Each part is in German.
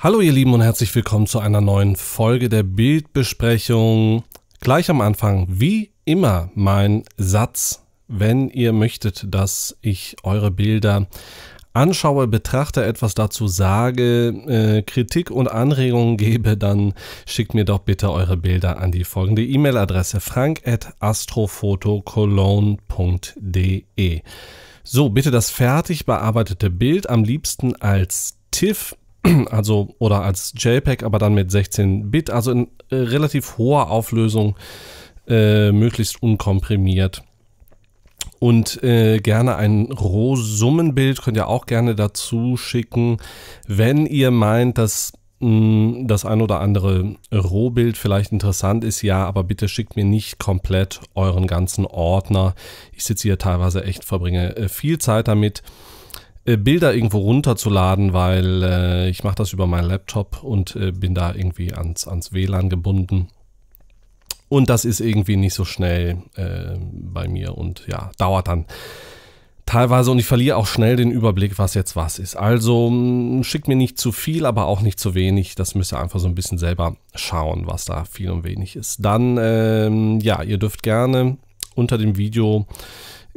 Hallo ihr Lieben und herzlich willkommen zu einer neuen Folge der Bildbesprechung. Gleich am Anfang, wie immer, mein Satz, wenn ihr möchtet, dass ich eure Bilder anschaue, betrachte, etwas dazu sage, äh, Kritik und Anregungen gebe, dann schickt mir doch bitte eure Bilder an die folgende E-Mail-Adresse frank.astrophotocologne.de. So, bitte das fertig bearbeitete Bild am liebsten als TIFF also oder als JPEG, aber dann mit 16 Bit, also in äh, relativ hoher Auflösung, äh, möglichst unkomprimiert. Und äh, gerne ein Rohsummenbild könnt ihr auch gerne dazu schicken, wenn ihr meint, dass mh, hm, das ein oder andere Rohbild vielleicht interessant ist, ja, aber bitte schickt mir nicht komplett euren ganzen Ordner. Ich sitze hier teilweise echt, verbringe äh, viel Zeit damit. Äh, Bilder irgendwo runterzuladen, weil äh, ich mache das über meinen Laptop und äh, bin da irgendwie ans, ans WLAN gebunden. Und das ist irgendwie nicht so schnell äh, bei mir und ja, dauert dann teilweise und ich verliere auch schnell den Überblick, was jetzt was ist. Also mm, schickt mir nicht zu viel, aber auch nicht zu wenig. Das müsst ihr einfach so ein bisschen selber schauen, was da viel und wenig ist. Dann, ähm, ja, ihr dürft gerne unter dem Video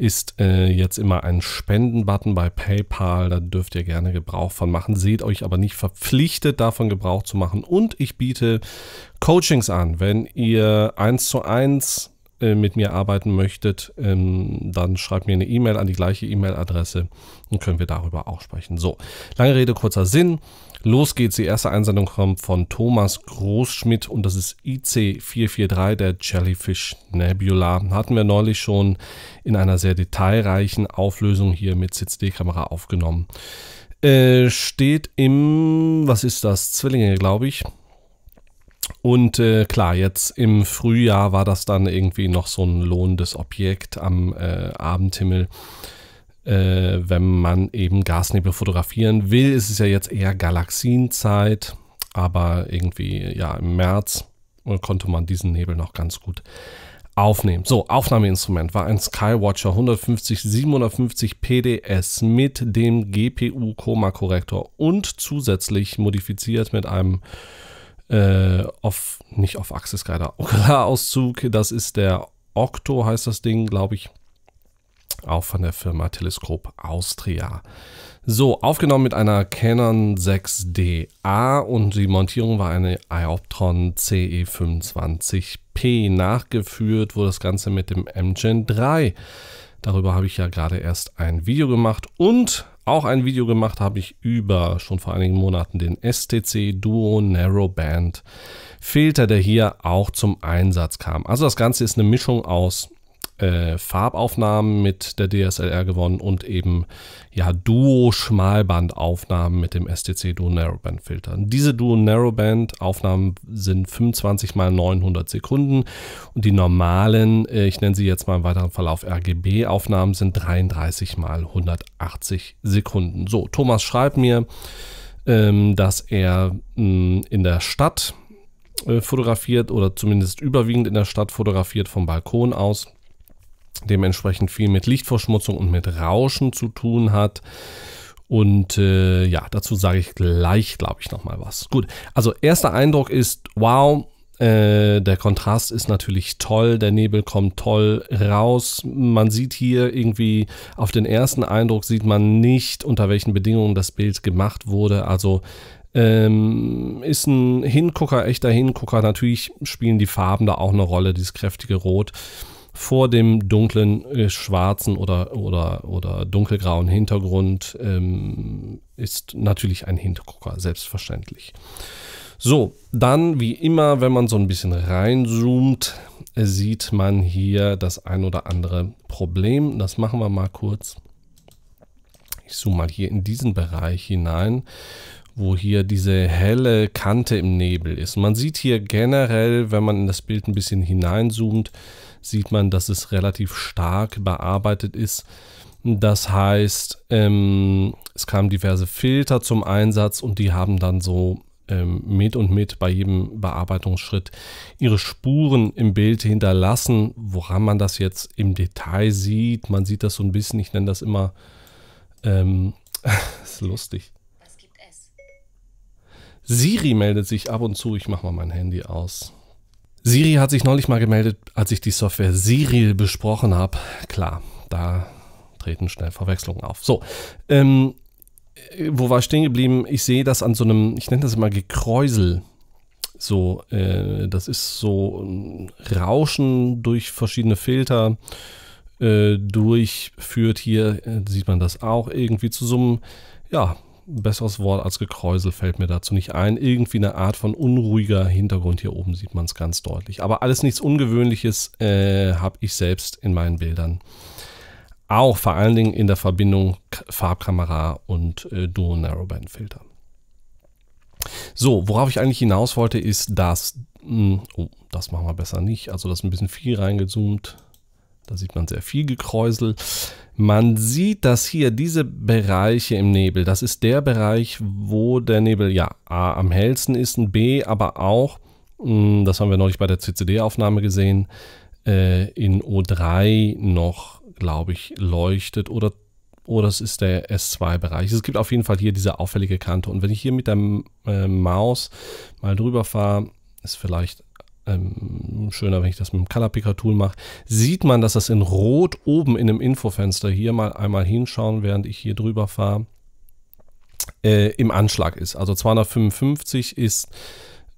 ist äh, jetzt immer ein Spendenbutton bei PayPal. Da dürft ihr gerne Gebrauch von machen. Seht euch aber nicht verpflichtet, davon Gebrauch zu machen. Und ich biete Coachings an. Wenn ihr eins zu eins äh, mit mir arbeiten möchtet, ähm, dann schreibt mir eine E-Mail an die gleiche E-Mail-Adresse und können wir darüber auch sprechen. So, lange Rede, kurzer Sinn. Los geht's, die erste Einsendung kommt von Thomas Großschmidt und das ist IC443, der Jellyfish Nebula. Hatten wir neulich schon in einer sehr detailreichen Auflösung hier mit CCD-Kamera aufgenommen. Äh, steht im, was ist das, Zwillinge, glaube ich. Und äh, klar, jetzt im Frühjahr war das dann irgendwie noch so ein lohnendes Objekt am äh, Abendhimmel äh, wenn man eben Gasnebel fotografieren will. Es ist ja jetzt eher Galaxienzeit, aber irgendwie ja im März konnte man diesen Nebel noch ganz gut aufnehmen. So, Aufnahmeinstrument war ein Skywatcher 150 750 PDS mit dem GPU koma Korrektor und zusätzlich modifiziert mit einem äh, off, nicht auf Axis Guider Ocular Auszug. Das ist der Octo heißt das Ding, glaube ich auch von der Firma Teleskop Austria. So, aufgenommen mit einer Canon 6DA und die Montierung war eine Ioptron CE25P. Nachgeführt wurde das Ganze mit dem MGen 3. Darüber habe ich ja gerade erst ein Video gemacht und auch ein Video gemacht habe ich über schon vor einigen Monaten den STC Duo Narrowband Filter, der hier auch zum Einsatz kam. Also das Ganze ist eine Mischung aus äh, Farbaufnahmen mit der DSLR gewonnen und eben ja Duo-Schmalbandaufnahmen mit dem STC Duo Narrowband Filter. Diese Duo Narrowband Aufnahmen sind 25 mal 900 Sekunden und die normalen, äh, ich nenne sie jetzt mal im weiteren Verlauf RGB Aufnahmen sind 33 mal 180 Sekunden. So, Thomas schreibt mir, ähm, dass er mh, hm, in der Stadt äh, fotografiert oder zumindest überwiegend in der Stadt fotografiert vom Balkon aus dementsprechend viel mit Lichtverschmutzung und mit Rauschen zu tun hat. Und äh, ja, dazu sage ich gleich, glaube ich, nochmal was. Gut, also erster Eindruck ist, wow, äh, der Kontrast ist natürlich toll, der Nebel kommt toll raus. Man sieht hier irgendwie auf den ersten Eindruck sieht man nicht, unter welchen Bedingungen das Bild gemacht wurde. Also ähm, ist ein Hingucker, echter Hingucker. Natürlich spielen die Farben da auch eine Rolle, dieses kräftige Rot vor dem dunklen, äh, schwarzen oder, oder, oder dunkelgrauen Hintergrund ähm, ist natürlich ein Hintergucker, selbstverständlich. So, dann wie immer, wenn man so ein bisschen reinzoomt, äh, sieht man hier das ein oder andere Problem. Das machen wir mal kurz. Ich zoome mal hier in diesen Bereich hinein, wo hier diese helle Kante im Nebel ist. Man sieht hier generell, wenn man in das Bild ein bisschen hineinzoomt, sieht man, dass es relativ stark bearbeitet ist. Das heißt, ähm, es kamen diverse Filter zum Einsatz und die haben dann so ähm, mit und mit bei jedem Bearbeitungsschritt ihre Spuren im Bild hinterlassen. Woran man das jetzt im Detail sieht, man sieht das so ein bisschen, ich nenne das immer, ähm, ist lustig. Siri meldet sich ab und zu, ich mache mal mein Handy aus. Siri hat sich neulich mal gemeldet, als ich die Software Siri besprochen habe. Klar, da treten schnell Verwechslungen auf. So, ähm, wo war ich stehen geblieben? Ich sehe das an so einem, ich nenne das immer Gekräusel. So, äh, das ist so ein Rauschen durch verschiedene Filter äh, durchführt. Hier äh, sieht man das auch irgendwie zu so einem, ja, besseres Wort als Gekräusel fällt mir dazu nicht ein. Irgendwie eine Art von unruhiger Hintergrund hier oben sieht man es ganz deutlich. Aber alles nichts Ungewöhnliches äh, habe ich selbst in meinen Bildern. Auch vor allen Dingen in der Verbindung Farbkamera und äh, Dual Narrowband Filter. So, worauf ich eigentlich hinaus wollte, ist, dass. Mh, hm, oh, das machen wir besser nicht. Also, das ist ein bisschen viel reingezoomt. Da sieht man sehr viel Gekräusel. Man sieht, dass hier diese Bereiche im Nebel, das ist der Bereich, wo der Nebel ja A am hellsten ist und B aber auch, hm, das haben wir neulich bei der CCD-Aufnahme gesehen, äh, in O3 noch, glaube ich, leuchtet oder oder es ist der S2-Bereich. Es gibt auf jeden Fall hier diese auffällige Kante. Und wenn ich hier mit der äh, Maus mal drüber fahre, ist vielleicht ähm, schöner, wenn ich das mit dem Color Picker Tool mache, sieht man, dass das in Rot oben in dem Infofenster hier mal einmal hinschauen, während ich hier drüber fahre, äh, im Anschlag ist. Also 255 ist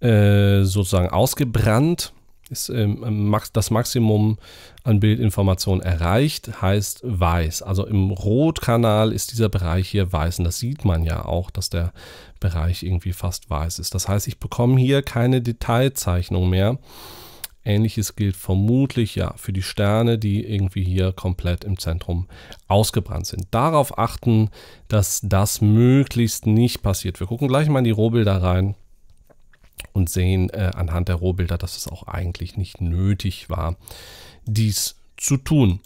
äh, sozusagen ausgebrannt ist ähm, das Maximum an Bildinformation erreicht, heißt weiß. Also im Rotkanal ist dieser Bereich hier weiß und das sieht man ja auch, dass der Bereich irgendwie fast weiß ist. Das heißt, ich bekomme hier keine Detailzeichnung mehr. Ähnliches gilt vermutlich ja für die Sterne, die irgendwie hier komplett im Zentrum ausgebrannt sind. Darauf achten, dass das möglichst nicht passiert. Wir gucken gleich mal in die Rohbilder rein und sehen äh, anhand der Rohbilder, dass es auch eigentlich nicht nötig war, dies zu tun.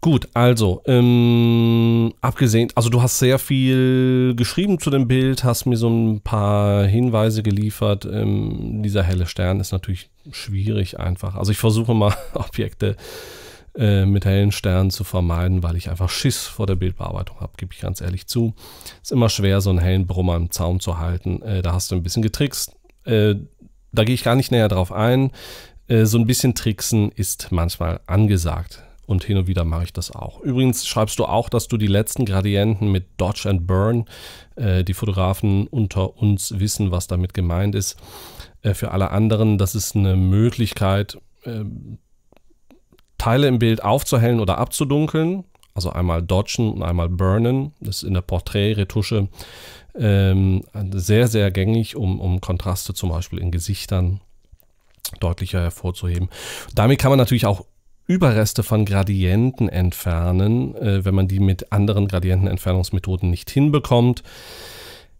Gut, also, ähm, abgesehen, also du hast sehr viel geschrieben zu dem Bild, hast mir so ein paar Hinweise geliefert. Ähm, dieser helle Stern ist natürlich schwierig einfach. Also ich versuche mal Objekte äh, äh, mit hellen Sternen zu vermeiden, weil ich einfach Schiss vor der Bildbearbeitung habe, gebe ich ganz ehrlich zu. Es Ist immer schwer, so einen hellen Brummer im Zaum zu halten. Äh, da hast du ein bisschen getrickst. Äh, da gehe ich gar nicht näher drauf ein. Äh, so ein bisschen tricksen ist manchmal angesagt und hin und wieder mache ich das auch. Übrigens schreibst du auch, dass du die letzten Gradienten mit Dodge and Burn, äh, die Fotografen unter uns wissen, was damit gemeint ist. Äh, für alle anderen, das ist eine Möglichkeit, ähm, Teile im Bild aufzuhellen oder abzudunkeln. Also einmal dodgen und einmal burnen. Das ist in der Porträtretusche ähm, sehr, sehr gängig, um, um Kontraste zum Beispiel in Gesichtern deutlicher hervorzuheben. Damit kann man natürlich auch Überreste von Gradienten entfernen, äh, wenn man die mit anderen Gradientenentfernungsmethoden nicht hinbekommt.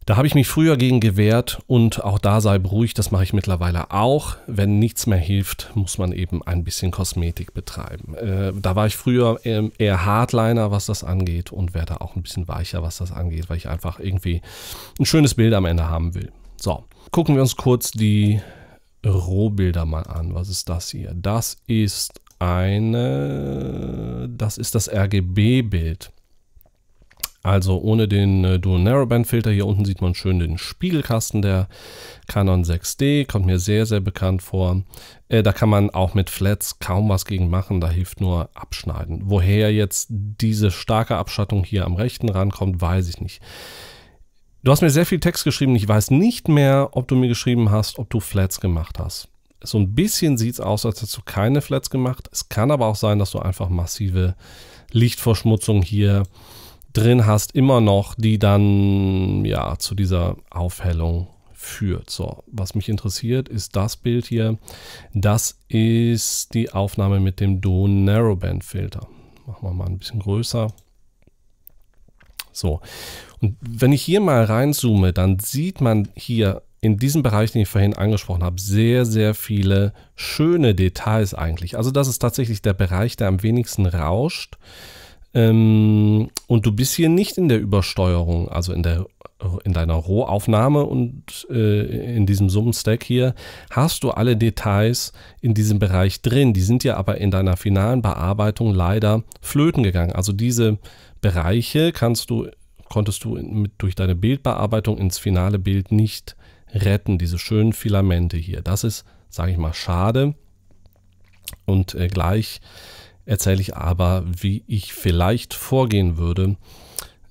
Da habe ich mich früher gegen gewehrt und auch da sei ruhig, das mache ich mittlerweile auch. Wenn nichts mehr hilft, muss man eben ein bisschen Kosmetik betreiben. Äh, da war ich früher ähm, eher Hardliner, was das angeht und werde auch ein bisschen weicher, was das angeht, weil ich einfach irgendwie ein schönes Bild am Ende haben will. So, gucken wir uns kurz die Rohbilder mal an. Was ist das hier? Das ist eine, das ist das RGB-Bild. Also ohne den äh, Dual Narrowband Filter hier unten sieht man schön den Spiegelkasten der Canon 6D, kommt mir sehr, sehr bekannt vor. Äh, da kann man auch mit Flats kaum was gegen machen, da hilft nur Abschneiden. Woher jetzt diese starke Abschattung hier am rechten Rand kommt, weiß ich nicht. Du hast mir sehr viel Text geschrieben, ich weiß nicht mehr, ob du mir geschrieben hast, ob du Flats gemacht hast. So ein bisschen sieht es aus, als hättest du keine Flats gemacht. Es kann aber auch sein, dass du einfach massive Lichtverschmutzung hier hast drin hast, immer noch, die dann ja zu dieser Aufhellung führt. So, was mich interessiert, ist das Bild hier. Das ist die Aufnahme mit dem Do Narrowband Filter. Machen wir mal ein bisschen größer. So, und wenn ich hier mal reinzoome, dann sieht man hier in diesem Bereich, den ich vorhin angesprochen habe, sehr, sehr viele schöne Details eigentlich. Also das ist tatsächlich der Bereich, der am wenigsten rauscht. Ähm, und du bist hier nicht in der Übersteuerung, also in der in deiner Rohaufnahme und äh, in diesem Summenstack hier hast du alle Details in diesem Bereich drin. Die sind ja aber in deiner finalen Bearbeitung leider flöten gegangen. Also diese Bereiche kannst du, konntest du mit, durch deine Bildbearbeitung ins finale Bild nicht retten. Diese schönen Filamente hier. Das ist, sage ich mal, schade. Und äh, gleich erzähle ich aber, wie ich vielleicht vorgehen würde,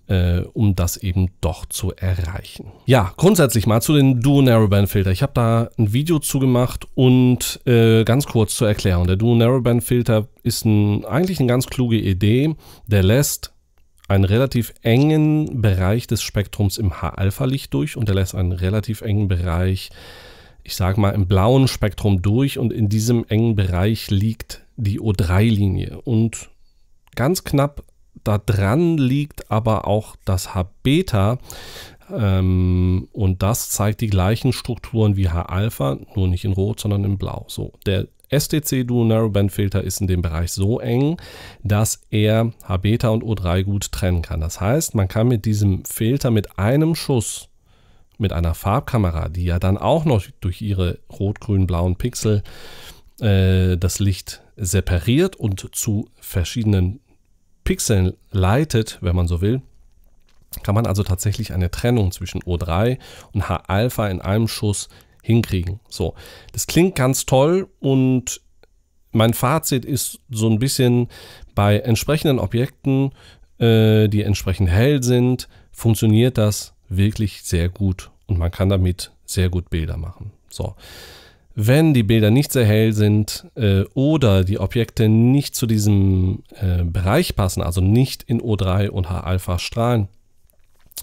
äh, um das eben doch zu erreichen. Ja, grundsätzlich mal zu den Duo Narrowband Filter. Ich habe da ein Video zu gemacht und äh, ganz kurz zur Erklärung. Der Duo Narrowband Filter ist ein, eigentlich eine ganz kluge Idee. Der lässt einen relativ engen Bereich des Spektrums im H-Alpha-Licht durch und er lässt einen relativ engen Bereich, ich sage mal, im blauen Spektrum durch und in diesem engen Bereich liegt die O3-Linie. Und ganz knapp da dran liegt aber auch das H-Beta. Ähm, und das zeigt die gleichen Strukturen wie H-Alpha, nur nicht in Rot, sondern in Blau. So, der STC Dual Narrowband Filter ist in dem Bereich so eng, dass er H-Beta und O3 gut trennen kann. Das heißt, man kann mit diesem Filter mit einem Schuss mit einer Farbkamera, die ja dann auch noch durch ihre rot-grün-blauen Pixel äh, das Licht separiert und zu verschiedenen Pixeln leitet, wenn man so will, kann man also tatsächlich eine Trennung zwischen O3 und H-Alpha in einem Schuss hinkriegen. So, das klingt ganz toll und mein Fazit ist so ein bisschen bei entsprechenden Objekten, äh, die entsprechend hell sind, funktioniert das wirklich sehr gut und man kann damit sehr gut Bilder machen. So, wenn die Bilder nicht sehr hell sind äh, oder die Objekte nicht zu diesem äh, Bereich passen, also nicht in O3 und H-Alpha strahlen,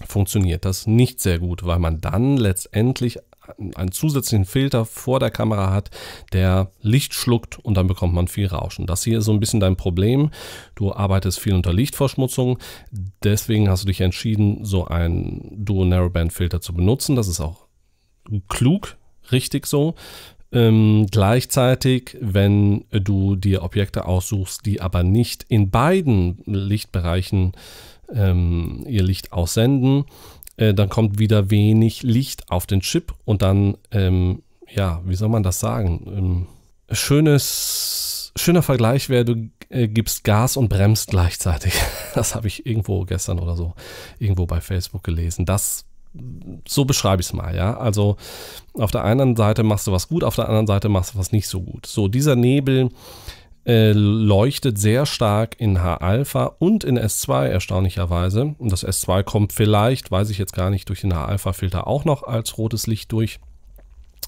funktioniert das nicht sehr gut, weil man dann letztendlich einen zusätzlichen Filter vor der Kamera hat, der Licht schluckt und dann bekommt man viel Rauschen. Das hier ist so ein bisschen dein Problem. Du arbeitest viel unter Lichtverschmutzung. Deswegen hast du dich entschieden, so einen Duo Narrowband Filter zu benutzen. Das ist auch klug, richtig so, ähm, gleichzeitig, wenn du dir Objekte aussuchst, die aber nicht in beiden Lichtbereichen ähm, ihr Licht aussenden, äh, dann kommt wieder wenig Licht auf den Chip und dann, ähm, ja, wie soll man das sagen? Ähm, schönes, schöner Vergleich wäre, du äh, gibst Gas und bremst gleichzeitig. Das habe ich irgendwo gestern oder so irgendwo bei Facebook gelesen. Das so beschreibe ich es mal, ja. Also auf der einen Seite machst du was gut, auf der anderen Seite machst du was nicht so gut. So, dieser Nebel äh, leuchtet sehr stark in H-Alpha und in S2 erstaunlicherweise. Und das S2 kommt vielleicht, weiß ich jetzt gar nicht, durch den H-Alpha-Filter auch noch als rotes Licht durch.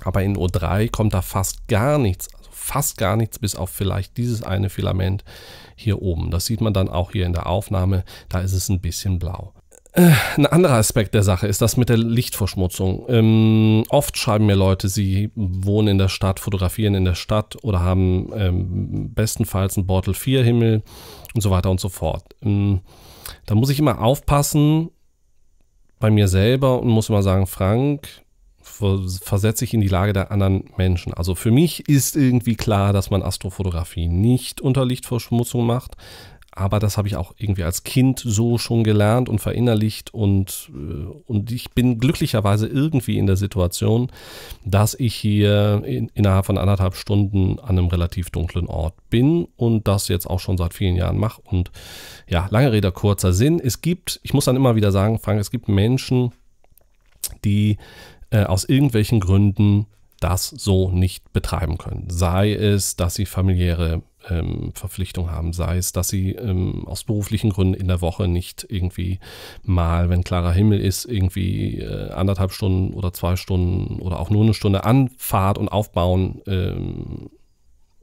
Aber in O3 kommt da fast gar nichts, also fast gar nichts, bis auf vielleicht dieses eine Filament hier oben. Das sieht man dann auch hier in der Aufnahme, da ist es ein bisschen blau. Ein anderer Aspekt der Sache ist das mit der Lichtverschmutzung. Ähm, oft schreiben mir Leute, sie wohnen in der Stadt, fotografieren in der Stadt oder haben ähm, bestenfalls einen Beutel 4 Himmel und so weiter und so fort. Ähm, da muss ich immer aufpassen bei mir selber und muss immer sagen, Frank, versetze ich in die Lage der anderen Menschen. Also für mich ist irgendwie klar, dass man Astrofotografie nicht unter Lichtverschmutzung macht aber das habe ich auch irgendwie als Kind so schon gelernt und verinnerlicht und, äh, und ich bin glücklicherweise irgendwie in der Situation, dass ich hier in, innerhalb von anderthalb Stunden an einem relativ dunklen Ort bin und das jetzt auch schon seit vielen Jahren mache und ja, lange Rede, kurzer Sinn. Es gibt, ich muss dann immer wieder sagen, Frank, es gibt Menschen, die äh, aus irgendwelchen Gründen das so nicht betreiben können. Sei es, dass sie familiäre ähm, Verpflichtung haben, sei es, dass sie ähm, aus beruflichen Gründen in der Woche nicht irgendwie mal, wenn klarer Himmel ist, irgendwie äh, anderthalb Stunden oder zwei Stunden oder auch nur eine Stunde Anfahrt und Aufbauen ähm,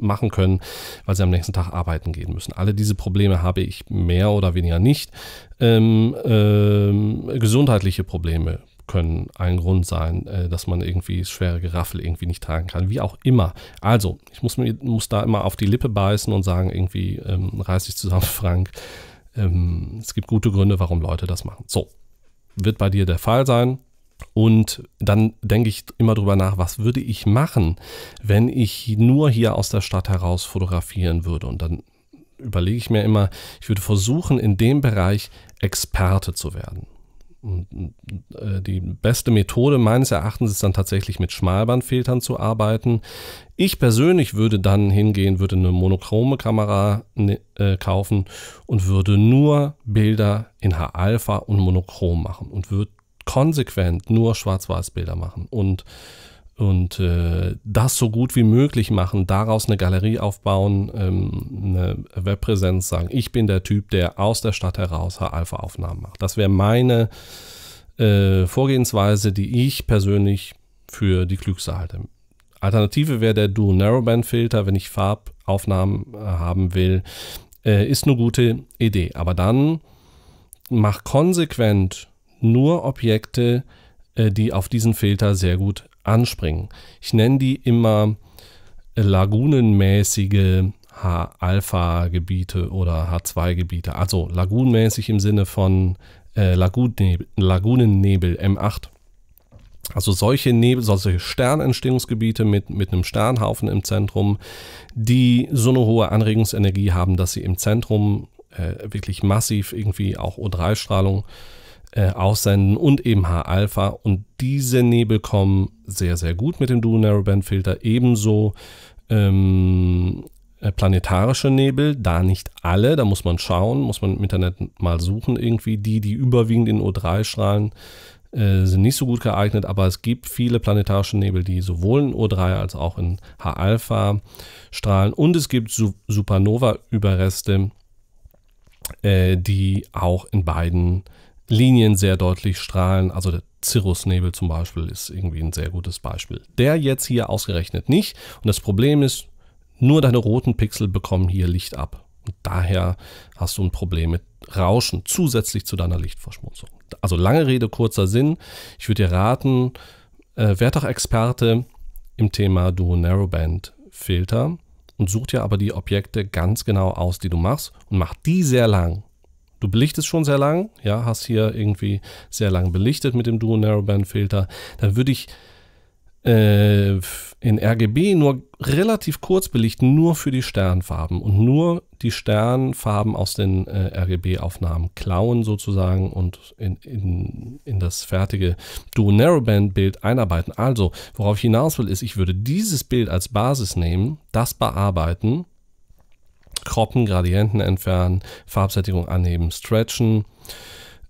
machen können, weil sie am nächsten Tag arbeiten gehen müssen. Alle diese Probleme habe ich mehr oder weniger nicht. Ähm, ähm, gesundheitliche Probleme können ein Grund sein, äh, dass man irgendwie schwere Geraffel irgendwie nicht tragen kann, wie auch immer. Also, ich muss, mir, muss da immer auf die Lippe beißen und sagen, irgendwie ähm, reiß dich zusammen, Frank. Ähm, es gibt gute Gründe, warum Leute das machen. So, wird bei dir der Fall sein. Und dann denke ich immer drüber nach, was würde ich machen, wenn ich nur hier aus der Stadt heraus fotografieren würde. Und dann überlege ich mir immer, ich würde versuchen, in dem Bereich Experte zu werden. Äh, die beste Methode meines Erachtens ist dann tatsächlich mit Schmalbandfiltern zu arbeiten. Ich persönlich würde dann hingehen, würde eine monochrome Kamera ne, äh, kaufen und würde nur Bilder in H-Alpha und monochrom machen und würde konsequent nur Schwarz-Weiß-Bilder machen und und äh, das so gut wie möglich machen, daraus eine Galerie aufbauen, ähm, eine Webpräsenz sagen, ich bin der Typ, der aus der Stadt heraus H-Alpha-Aufnahmen macht. Das wäre meine äh, Vorgehensweise, die ich persönlich für die klügste halte. Alternative wäre der Dual Narrowband Filter, wenn ich Farbaufnahmen äh, haben will, äh, ist eine gute Idee. Aber dann mach konsequent nur Objekte, äh, die auf diesen Filter sehr gut anspringen. Ich nenne die immer äh, lagunenmäßige H-Alpha-Gebiete oder H2-Gebiete. Also lagunenmäßig im Sinne von äh, Lagunennebel, Lagunennebel M8. Also solche Nebel, solche Sternentstehungsgebiete mit, mit einem Sternhaufen im Zentrum, die so eine hohe Anregungsenergie haben, dass sie im Zentrum äh, wirklich massiv irgendwie auch O3-Strahlung äh, äh, aussenden und eben H-Alpha. Und diese Nebel kommen sehr, sehr gut mit dem Dual Narrowband Filter. Ebenso ähm, äh, planetarische Nebel, da nicht alle, da muss man schauen, muss man im Internet mal suchen irgendwie. Die, die überwiegend in O3 strahlen, äh, sind nicht so gut geeignet, aber es gibt viele planetarische Nebel, die sowohl in O3 als auch in H-Alpha strahlen. Und es gibt Supernova-Überreste, äh, die auch in beiden Linien sehr deutlich strahlen. Also der Cirrusnebel zum Beispiel ist irgendwie ein sehr gutes Beispiel. Der jetzt hier ausgerechnet nicht. Und das Problem ist, nur deine roten Pixel bekommen hier Licht ab. Und daher hast du ein Problem mit Rauschen zusätzlich zu deiner Lichtverschmutzung. Also lange Rede, kurzer Sinn. Ich würde dir raten, äh, werd doch Experte im Thema Duo Narrowband Filter und such dir aber die Objekte ganz genau aus, die du machst und mach die sehr lang du belichtest schon sehr lang, ja, hast hier irgendwie sehr lang belichtet mit dem Duo Narrowband Filter, dann würde ich äh, in RGB nur relativ kurz belichten, nur für die Sternfarben und nur die Sternfarben aus den äh, RGB-Aufnahmen klauen sozusagen und in, in, in das fertige Duo Narrowband Bild einarbeiten. Also, worauf ich hinaus will, ist, ich würde dieses Bild als Basis nehmen, das bearbeiten Kroppen, Gradienten entfernen, Farbsättigung anheben, stretchen.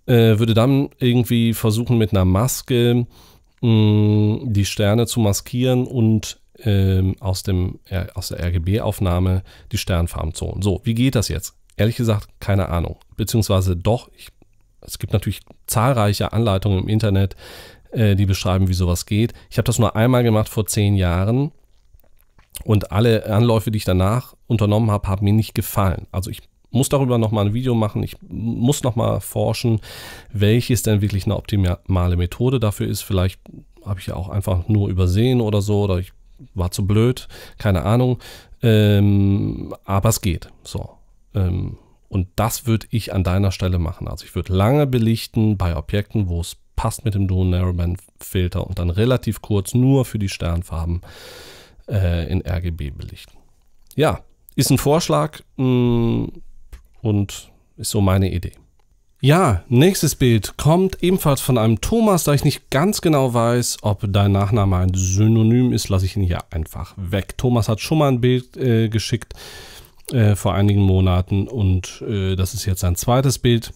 Äh, würde dann irgendwie versuchen, mit einer Maske mh, mm, die Sterne zu maskieren und ähm, aus, dem, äh, aus der RGB-Aufnahme die Sternfarben zu holen. So, wie geht das jetzt? Ehrlich gesagt, keine Ahnung. Beziehungsweise doch, ich, es gibt natürlich zahlreiche Anleitungen im Internet, äh, die beschreiben, wie sowas geht. Ich habe das nur einmal gemacht vor zehn Jahren und alle Anläufe, die ich danach unternommen habe, haben mir nicht gefallen. Also ich muss darüber nochmal ein Video machen. Ich muss nochmal forschen, welches denn wirklich eine optimale Methode dafür ist. Vielleicht habe ich ja auch einfach nur übersehen oder so oder ich war zu blöd, keine Ahnung. Ähm, aber es geht. So. Ähm, und das würde ich an deiner Stelle machen. Also ich würde lange belichten bei Objekten, wo es passt mit dem Dual Narrowband Filter und dann relativ kurz nur für die Sternfarben äh, in RGB belichten. Ja, ist ein Vorschlag mh, mm, und ist so meine Idee. Ja, nächstes Bild kommt ebenfalls von einem Thomas, da ich nicht ganz genau weiß, ob dein Nachname ein Synonym ist, lasse ich ihn hier einfach weg. Thomas hat schon mal ein Bild äh, geschickt äh, vor einigen Monaten und äh, das ist jetzt sein zweites Bild.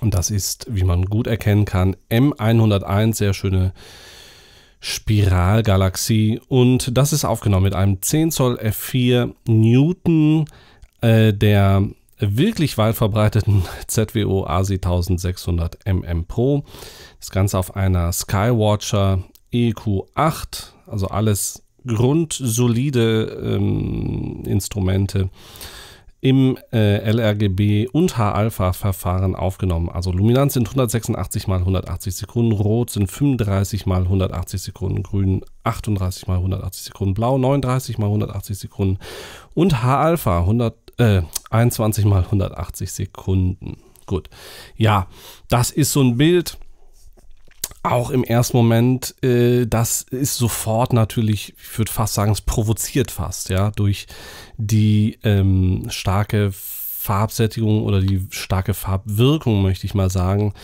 Und das ist, wie man gut erkennen kann, M101, sehr schöne äh, Spiralgalaxie und das ist aufgenommen mit einem 10 Zoll F4 Newton äh, der wirklich weit verbreiteten ZWO ASI 1600 MM Pro. Das Ganze auf einer Skywatcher EQ8, also alles grundsolide ähm, Instrumente im äh, LRGB und H-Alpha-Verfahren aufgenommen. Also Luminanz sind 186 mal 180 Sekunden, Rot sind 35 mal 180 Sekunden, Grün 38 mal 180 Sekunden, Blau 39 mal 180 Sekunden und H-Alpha 100, äh, 21 mal 180 Sekunden. Gut, ja, das ist so ein Bild auch im ersten Moment, äh, das ist sofort natürlich, ich würde fast sagen, es provoziert fast, ja, durch die ähm, starke Farbsättigung oder die starke Farbwirkung, möchte ich mal sagen,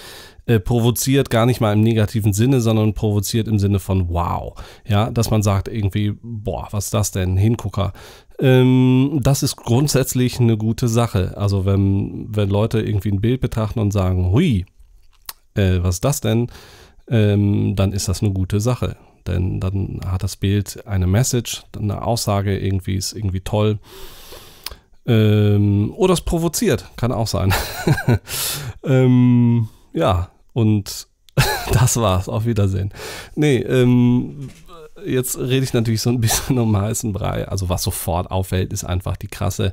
äh, provoziert gar nicht mal im negativen Sinne, sondern provoziert im Sinne von wow. Ja, dass man sagt irgendwie, boah, was ist das denn? Hingucker. Ähm, das ist grundsätzlich eine gute Sache. Also wenn, wenn Leute irgendwie ein Bild betrachten und sagen, hui, äh, was ist das denn? ähm, dann ist das eine gute Sache. Denn dann hat das Bild eine Message, eine Aussage, irgendwie ist irgendwie toll. Ähm, oder es provoziert, kann auch sein. ähm, ja, und das war's. Auf Wiedersehen. Nee, ähm, jetzt rede ich natürlich so ein bisschen um heißen Brei. Also was sofort auffällt, ist einfach die krasse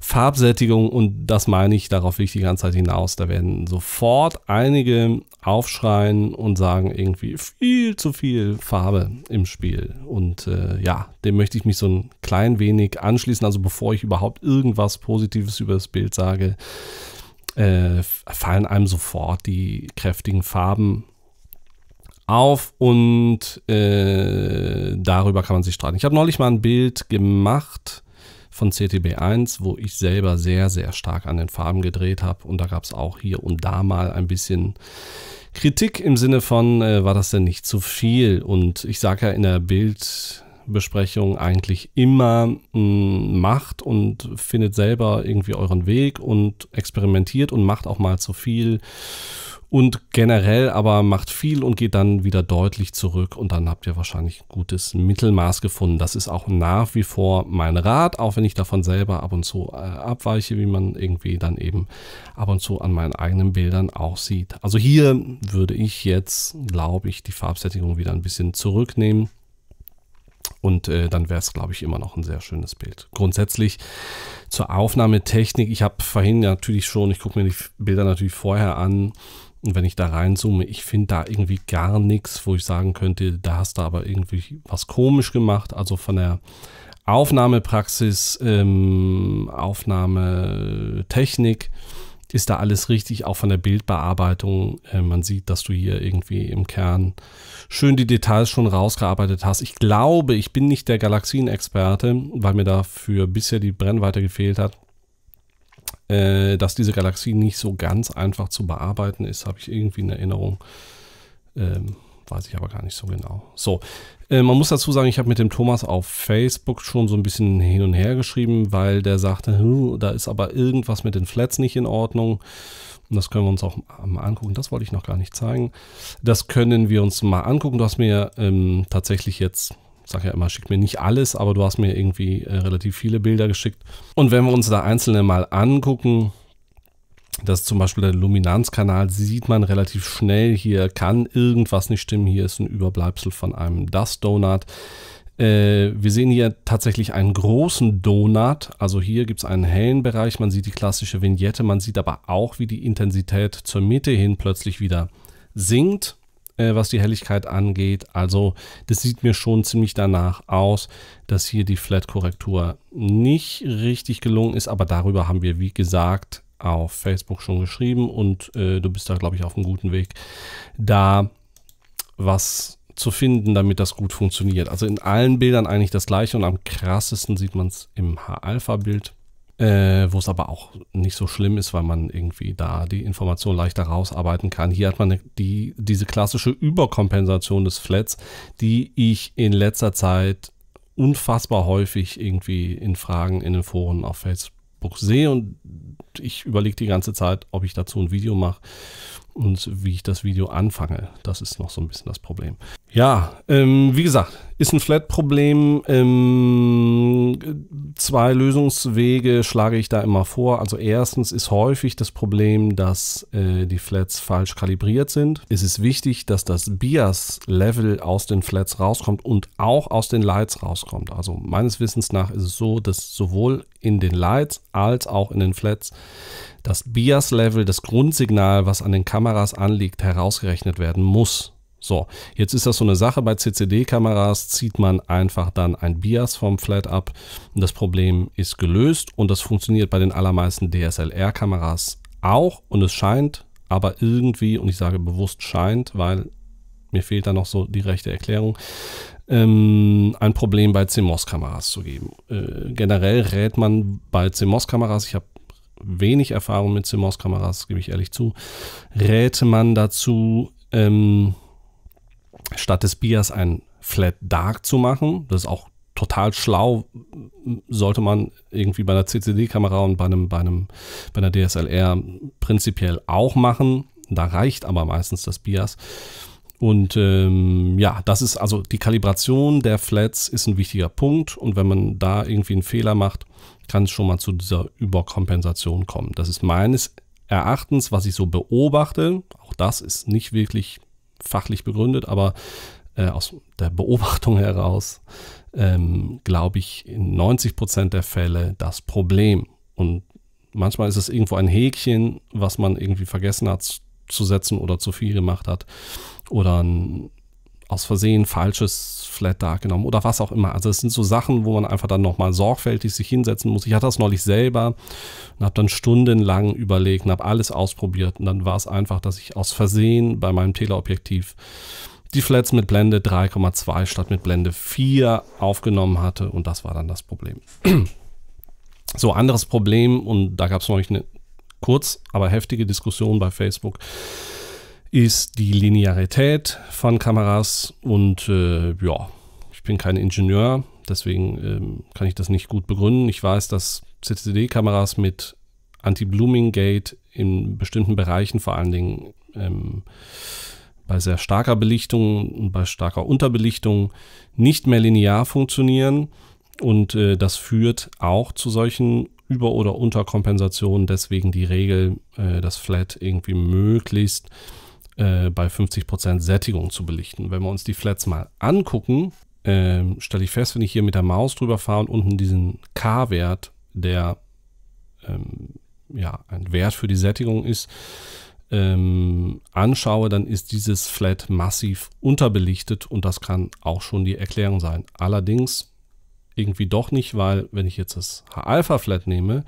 Farbsättigung und das meine ich, darauf will ich die ganze Zeit hinaus. Da werden sofort einige aufschreien und sagen irgendwie viel zu viel Farbe im Spiel. Und äh, ja, dem möchte ich mich so ein klein wenig anschließen. Also bevor ich überhaupt irgendwas Positives über das Bild sage, äh, fallen einem sofort die kräftigen Farben auf und äh, darüber kann man sich streiten. Ich habe neulich mal ein Bild gemacht von CTB1, wo ich selber sehr, sehr stark an den Farben gedreht habe und da gab es auch hier und da mal ein bisschen Kritik im Sinne von, äh, war das denn nicht zu viel? Und ich sage ja in der Bildbesprechung eigentlich immer, mh, mm, macht und findet selber irgendwie euren Weg und experimentiert und macht auch mal zu viel und generell aber macht viel und geht dann wieder deutlich zurück und dann habt ihr wahrscheinlich ein gutes Mittelmaß gefunden. Das ist auch nach wie vor mein Rat, auch wenn ich davon selber ab und zu äh, abweiche, wie man irgendwie dann eben ab und zu an meinen eigenen Bildern auch sieht. Also hier würde ich jetzt, glaube ich, die Farbsättigung wieder ein bisschen zurücknehmen. Und äh, dann wäre es, glaube ich, immer noch ein sehr schönes Bild. Grundsätzlich zur Aufnahmetechnik. Ich habe vorhin natürlich schon, ich gucke mir die Bilder natürlich vorher an, und wenn ich da reinzoome, ich finde da irgendwie gar nichts, wo ich sagen könnte, da hast du aber irgendwie was komisch gemacht. Also von der Aufnahmepraxis, ähm, Aufnahmetechnik ist da alles richtig, auch von der Bildbearbeitung. Äh, man sieht, dass du hier irgendwie im Kern schön die Details schon rausgearbeitet hast. Ich glaube, ich bin nicht der Galaxien-Experte, weil mir dafür bisher die Brennweite gefehlt hat äh, dass diese Galaxie nicht so ganz einfach zu bearbeiten ist, habe ich irgendwie in Erinnerung. Ähm, weiß ich aber gar nicht so genau. So, äh, man muss dazu sagen, ich habe mit dem Thomas auf Facebook schon so ein bisschen hin und her geschrieben, weil der sagte, da ist aber irgendwas mit den Flats nicht in Ordnung. Und das können wir uns auch mal angucken. Das wollte ich noch gar nicht zeigen. Das können wir uns mal angucken. Du hast mir ähm, tatsächlich jetzt sage ja immer, schick mir nicht alles, aber du hast mir irgendwie äh, relativ viele Bilder geschickt. Und wenn wir uns da einzelne mal angucken, das ist zum Beispiel der Luminanzkanal, sieht man relativ schnell, hier kann irgendwas nicht stimmen, hier ist ein Überbleibsel von einem Dust Donut. Äh, wir sehen hier tatsächlich einen großen Donut, also hier gibt es einen hellen Bereich, man sieht die klassische Vignette, man sieht aber auch, wie die Intensität zur Mitte hin plötzlich wieder sinkt äh, was die Helligkeit angeht. Also das sieht mir schon ziemlich danach aus, dass hier die Flat-Korrektur nicht richtig gelungen ist. Aber darüber haben wir, wie gesagt, auf Facebook schon geschrieben und äh, du bist da, glaube ich, auf einem guten Weg, da was zu finden, damit das gut funktioniert. Also in allen Bildern eigentlich das gleiche und am krassesten sieht man es im H-Alpha-Bild. Äh, wo es aber auch nicht so schlimm ist, weil man irgendwie da die Information leichter rausarbeiten kann. Hier hat man ne, die, diese klassische Überkompensation des Flats, die ich in letzter Zeit unfassbar häufig irgendwie in Fragen in den Foren auf Facebook sehe und ich überlege die ganze Zeit, ob ich dazu ein Video mache und wie ich das Video anfange. Das ist noch so ein bisschen das Problem. Ja, ähm, wie gesagt, ist ein Flat-Problem. Ähm, zwei Lösungswege schlage ich da immer vor. Also erstens ist häufig das Problem, dass äh, die Flats falsch kalibriert sind. Es ist wichtig, dass das Bias-Level aus den Flats rauskommt und auch aus den Lights rauskommt. Also meines Wissens nach ist es so, dass sowohl in den Lights als auch in den Flats das BIAS-Level, das Grundsignal, was an den Kameras anliegt, herausgerechnet werden muss. So, jetzt ist das so eine Sache, bei CCD-Kameras zieht man einfach dann ein BIAS vom Flat ab. Das Problem ist gelöst und das funktioniert bei den allermeisten DSLR-Kameras auch und es scheint aber irgendwie, und ich sage bewusst scheint, weil mir fehlt da noch so die rechte Erklärung, ähm, ein Problem bei CMOS-Kameras zu geben. Äh, generell rät man bei CMOS-Kameras, ich habe wenig Erfahrung mit CMOS-Kameras, gebe ich ehrlich zu, räte man dazu, ähm, statt des Bias ein Flat Dark zu machen. Das ist auch total schlau, sollte man irgendwie bei einer CCD-Kamera und bei, einem, bei, einem, bei einer DSLR prinzipiell auch machen. Da reicht aber meistens das Bias. Und ähm, ja, das ist also die Kalibration der Flats ist ein wichtiger Punkt. Und wenn man da irgendwie einen Fehler macht, kann es schon mal zu dieser Überkompensation kommen. Das ist meines Erachtens, was ich so beobachte, auch das ist nicht wirklich fachlich begründet, aber äh, aus der Beobachtung heraus, ähm, glaube ich, in 90 Prozent der Fälle das Problem. Und manchmal ist es irgendwo ein Häkchen, was man irgendwie vergessen hat zu setzen oder zu viel gemacht hat oder ein aus Versehen falsches Flat Dark genommen oder was auch immer. Also es sind so Sachen, wo man einfach dann nochmal sorgfältig sich hinsetzen muss. Ich hatte das neulich selber und habe dann stundenlang überlegt und habe alles ausprobiert. Und dann war es einfach, dass ich aus Versehen bei meinem Teleobjektiv die Flats mit Blende 3,2 statt mit Blende 4 aufgenommen hatte und das war dann das Problem. so, anderes Problem und da gab es neulich eine kurz, aber heftige Diskussion bei Facebook ist die Linearität von Kameras und äh, ja, ich bin kein Ingenieur, deswegen ähm, kann ich das nicht gut begründen. Ich weiß, dass CCD-Kameras mit Anti-Blooming-Gate in bestimmten Bereichen, vor allen Dingen ähm, bei sehr starker Belichtung und bei starker Unterbelichtung, nicht mehr linear funktionieren. Und äh, das führt auch zu solchen Über- oder Unterkompensationen. Deswegen die Regel, äh, dass Flat irgendwie möglichst äh, bei 50% Sättigung zu belichten. Wenn wir uns die Flats mal angucken, äh, stelle ich fest, wenn ich hier mit der Maus drüber fahre und unten diesen K-Wert, der ähm, ja, ein Wert für die Sättigung ist, ähm, anschaue, dann ist dieses Flat massiv unterbelichtet und das kann auch schon die Erklärung sein. Allerdings irgendwie doch nicht, weil wenn ich jetzt das H-Alpha-Flat nehme,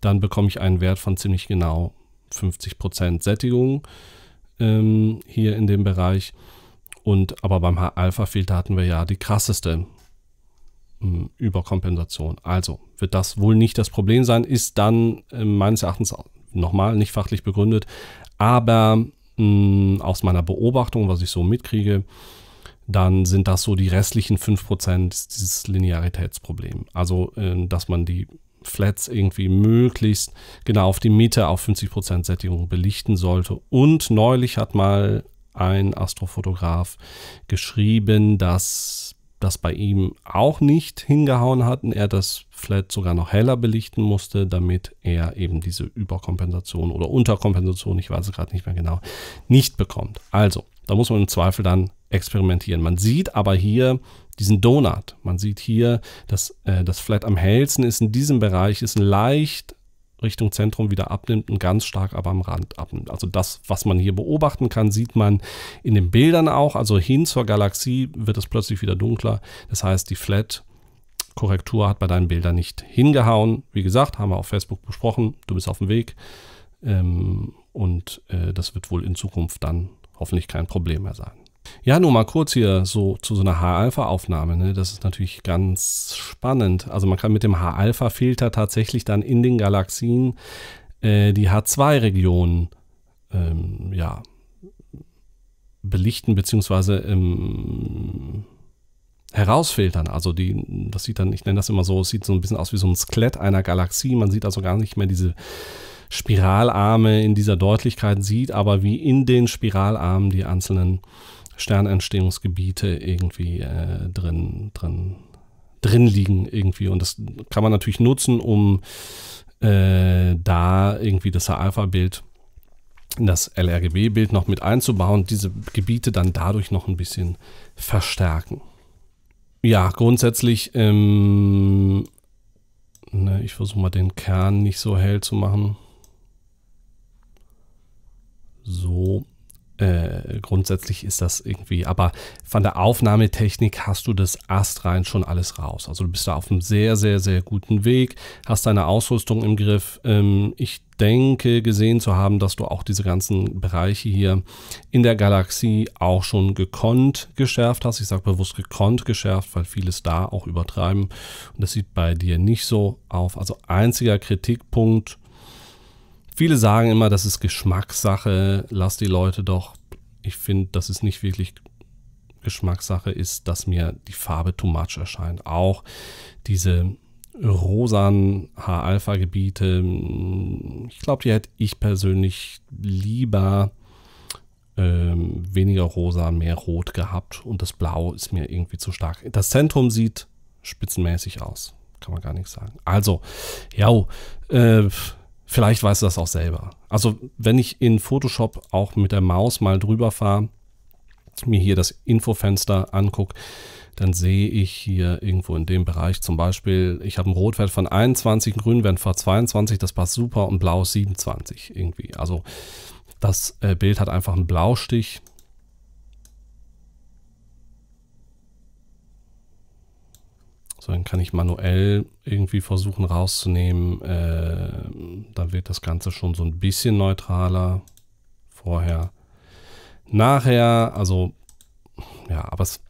dann bekomme ich einen Wert von ziemlich genau 50% Sättigung ähm, hier in dem Bereich. Und aber beim H-Alpha-Filter hatten wir ja die krasseste mh, hm, Überkompensation. Also wird das wohl nicht das Problem sein, ist dann äh, meines Erachtens nochmal nicht fachlich begründet, aber mh, hm, aus meiner Beobachtung, was ich so mitkriege, dann sind das so die restlichen 5% dieses Linearitätsproblem. Also, äh, dass man die Flats irgendwie möglichst genau auf die Mitte auf 50% Sättigung belichten sollte. Und neulich hat mal ein Astrofotograf geschrieben, dass das bei ihm auch nicht hingehauen hat und Er das Flat sogar noch heller belichten musste, damit er eben diese Überkompensation oder Unterkompensation, ich weiß es gerade nicht mehr genau, nicht bekommt. Also, da muss man im Zweifel dann experimentieren. Man sieht aber hier diesen Donut. Man sieht hier, dass äh, das Flat am hellsten ist in diesem Bereich, ist leicht Richtung Zentrum wieder abnimmt und ganz stark aber am Rand abnimmt. Also das, was man hier beobachten kann, sieht man in den Bildern auch. Also hin zur Galaxie wird es plötzlich wieder dunkler. Das heißt, die Flat Korrektur hat bei deinen Bildern nicht hingehauen. Wie gesagt, haben wir auf Facebook besprochen, du bist auf dem Weg ähm, und äh, das wird wohl in Zukunft dann hoffentlich kein Problem mehr sein. Ja, nur mal kurz hier so zu so einer H-Alpha-Aufnahme. Ne? Das ist natürlich ganz spannend. Also man kann mit dem H-Alpha-Filter tatsächlich dann in den Galaxien äh, die H2-Region ähm, ja, belichten bzw. ähm, herausfiltern. Also die, das sieht dann, ich nenne das immer so, es sieht so ein bisschen aus wie so ein Skelett einer Galaxie. Man sieht also gar nicht mehr diese Spiralarme in dieser Deutlichkeit, sieht aber wie in den Spiralarmen die einzelnen Sternentstehungsgebiete irgendwie äh, drin, drin, drin liegen irgendwie. Und das kann man natürlich nutzen, um äh, da irgendwie das Alpha-Bild, das LRGB-Bild noch mit einzubauen, diese Gebiete dann dadurch noch ein bisschen verstärken. Ja, grundsätzlich, ähm, ne, ich versuche mal den Kern nicht so hell zu machen. So, äh, grundsätzlich ist das irgendwie, aber von der Aufnahmetechnik hast du das astrein schon alles raus. Also du bist da auf einem sehr, sehr, sehr guten Weg, hast deine Ausrüstung im Griff. Ähm, ich denke gesehen zu haben, dass du auch diese ganzen Bereiche hier in der Galaxie auch schon gekonnt geschärft hast. Ich sage bewusst gekonnt geschärft, weil vieles da auch übertreiben. Und das sieht bei dir nicht so auf. Also einziger Kritikpunkt Viele sagen immer, das ist Geschmackssache, lass die Leute doch. Ich finde, dass es nicht wirklich Geschmackssache ist, dass mir die Farbe too much erscheint. Auch diese rosan H-Alpha-Gebiete, mm, ich glaube, die hätte ich persönlich lieber ähm, weniger rosa, mehr rot gehabt und das Blau ist mir irgendwie zu stark. Das Zentrum sieht spitzenmäßig aus. Kann man gar nichts sagen. Also, ja, oh, äh, Vielleicht weißt du das auch selber. Also wenn ich in Photoshop auch mit der Maus mal drüber fahre, mir hier das Infofenster angucke, dann sehe ich hier irgendwo in dem Bereich zum Beispiel, ich habe ein Rotwert von 21, ein Grünwert von 22, das passt super und Blau ist 27 irgendwie. Also das äh, Bild hat einfach einen Blaustich So, dann kann ich manuell irgendwie versuchen rauszunehmen. Äh, dann wird das Ganze schon so ein bisschen neutraler. Vorher. Nachher, also ja, aber es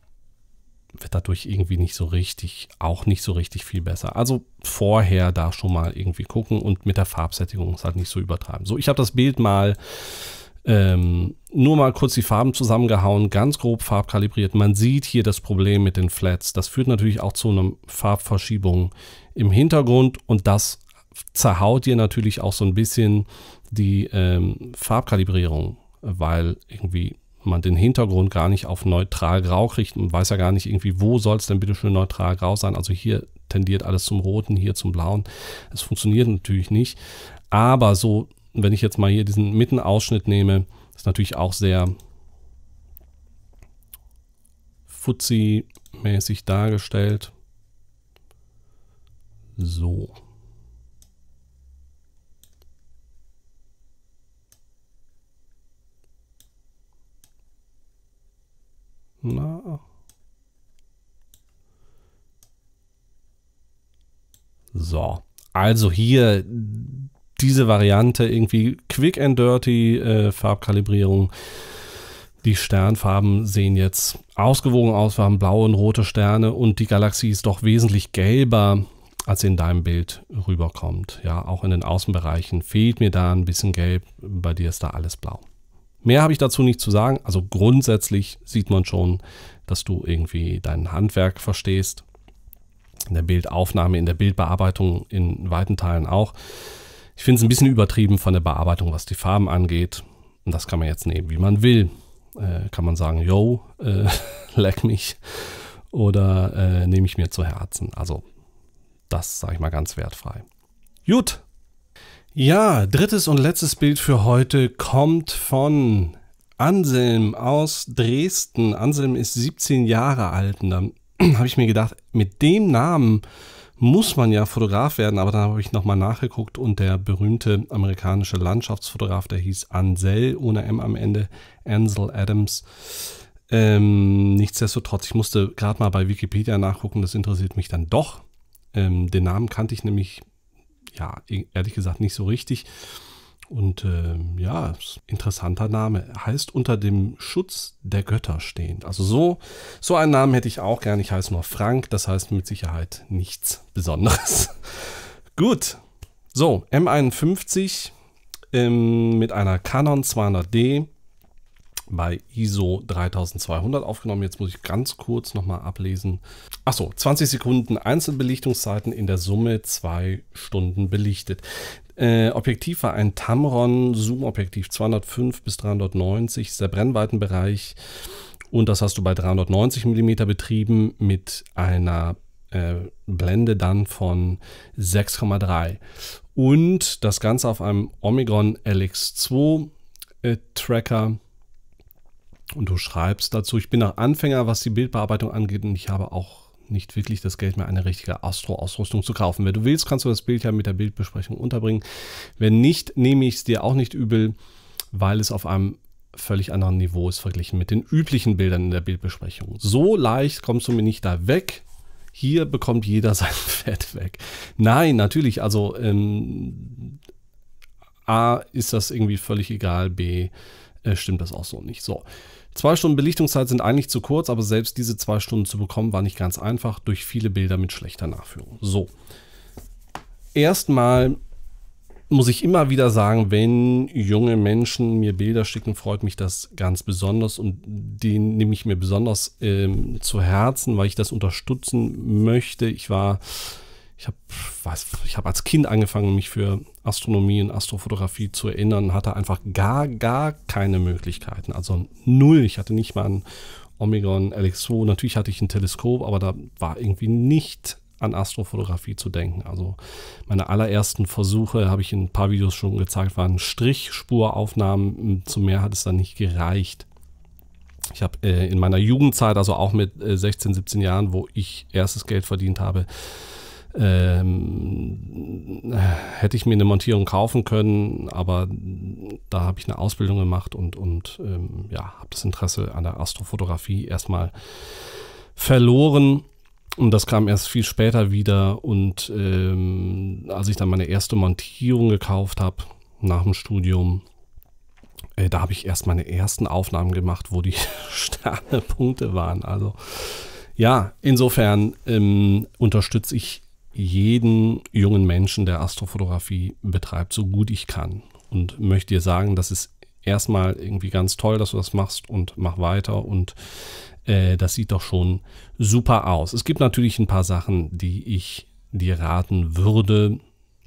wird dadurch irgendwie nicht so richtig, auch nicht so richtig viel besser. Also vorher da schon mal irgendwie gucken und mit der Farbsättigung es halt nicht so übertreiben. So, ich habe das Bild mal ähm, nur mal kurz die Farben zusammengehauen, ganz grob farbkalibriert. Man sieht hier das Problem mit den Flats. Das führt natürlich auch zu einer Farbverschiebung im Hintergrund und das zerhaut dir natürlich auch so ein bisschen die ähm, Farbkalibrierung, weil irgendwie man den Hintergrund gar nicht auf neutral grau kriegt und weiß ja gar nicht irgendwie, wo soll es denn bitte schön neutral grau sein. Also hier tendiert alles zum Roten, hier zum Blauen. Es funktioniert natürlich nicht. Aber so wenn ich jetzt mal hier diesen Mittenausschnitt nehme, ist natürlich auch sehr Fuzzi-mäßig dargestellt. So. Na. So. Also hier diese Variante irgendwie quick and dirty äh, Farbkalibrierung. Die Sternfarben sehen jetzt ausgewogen aus. Wir haben blaue und rote Sterne und die Galaxie ist doch wesentlich gelber, als in deinem Bild rüberkommt. Ja, auch in den Außenbereichen fehlt mir da ein bisschen gelb. Bei dir ist da alles blau. Mehr habe ich dazu nicht zu sagen. Also grundsätzlich sieht man schon, dass du irgendwie dein Handwerk verstehst. In der Bildaufnahme, in der Bildbearbeitung in weiten Teilen auch. Ich finde es ein bisschen übertrieben von der Bearbeitung, was die Farben angeht. Und das kann man jetzt nehmen, wie man will. Äh, kann man sagen, yo, äh, leck mich. Oder äh, nehme ich mir zu Herzen. Also das sage ich mal ganz wertfrei. Gut. Ja, drittes und letztes Bild für heute kommt von Anselm aus Dresden. Anselm ist 17 Jahre alt und dann habe ich mir gedacht, mit dem Namen muss man ja Fotograf werden, aber dann habe ich nochmal nachgeguckt und der berühmte amerikanische Landschaftsfotograf, der hieß Ansel, ohne M am Ende, Ansel Adams. Ähm, nichtsdestotrotz, ich musste gerade mal bei Wikipedia nachgucken, das interessiert mich dann doch. Ähm, den Namen kannte ich nämlich, ja, e-, ehrlich gesagt nicht so richtig. Und äh, ja, interessanter Name. Heißt unter dem Schutz der Götter stehend. Also so, so einen Namen hätte ich auch gern. Ich heiße nur Frank, das heißt mit Sicherheit nichts Besonderes. Gut. So, M51 ähm, mit einer Canon 200D bei ISO 3200 aufgenommen. Jetzt muss ich ganz kurz nochmal ablesen. Achso, 20 Sekunden Einzelbelichtungszeiten in der Summe 2 Stunden belichtet. Äh, Objektiv war ein Tamron Zoom-Objektiv 205 bis 390, ist der Brennweitenbereich. Und das hast du bei 390 mm betrieben mit einer äh, Blende dann von 6,3. Und das Ganze auf einem Omigron LX2 äh, Tracker. Und du schreibst dazu, ich bin auch Anfänger, was die Bildbearbeitung angeht und ich habe auch nicht wirklich das Geld mehr, eine richtige Astro-Ausrüstung zu kaufen. Wenn du willst, kannst du das Bild ja mit der Bildbesprechung unterbringen. Wenn nicht, nehme ich es dir auch nicht übel, weil es auf einem völlig anderen Niveau ist verglichen mit den üblichen Bildern in der Bildbesprechung. So leicht kommst du mir nicht da weg. Hier bekommt jeder sein Fett weg. Nein, natürlich, also ähm, A ist das irgendwie völlig egal, B äh, stimmt das auch so nicht. So, Zwei Stunden Belichtungszeit sind eigentlich zu kurz, aber selbst diese zwei Stunden zu bekommen war nicht ganz einfach durch viele Bilder mit schlechter Nachführung. So. Erstmal muss ich immer wieder sagen, wenn junge Menschen mir Bilder schicken, freut mich das ganz besonders und den nehme ich mir besonders ähm, zu Herzen, weil ich das unterstützen möchte. Ich war ich habe ich habe als Kind angefangen, mich für Astronomie und Astrofotografie zu erinnern, hatte einfach gar, gar keine Möglichkeiten. Also null. Ich hatte nicht mal ein Omegon LX2. Natürlich hatte ich ein Teleskop, aber da war irgendwie nicht an Astrofotografie zu denken. Also meine allerersten Versuche, habe ich in ein paar Videos schon gezeigt, waren Strichspuraufnahmen. Zu mehr hat es dann nicht gereicht. Ich habe äh, in meiner Jugendzeit, also auch mit äh, 16, 17 Jahren, wo ich erstes Geld verdient habe, ähm, hätte ich mir eine Montierung kaufen können, aber da habe ich eine Ausbildung gemacht und, und ähm, ja, habe das Interesse an der Astrofotografie erstmal verloren. Und das kam erst viel später wieder. Und ähm, als ich dann meine erste Montierung gekauft habe nach dem Studium, äh, da habe ich erst meine ersten Aufnahmen gemacht, wo die Sternepunkte waren. Also ja, insofern ähm, unterstütze ich jeden jungen Menschen, der Astrofotografie betreibt, so gut ich kann. Und möchte dir sagen, das ist erstmal irgendwie ganz toll, dass du das machst und mach weiter und äh, das sieht doch schon super aus. Es gibt natürlich ein paar Sachen, die ich dir raten würde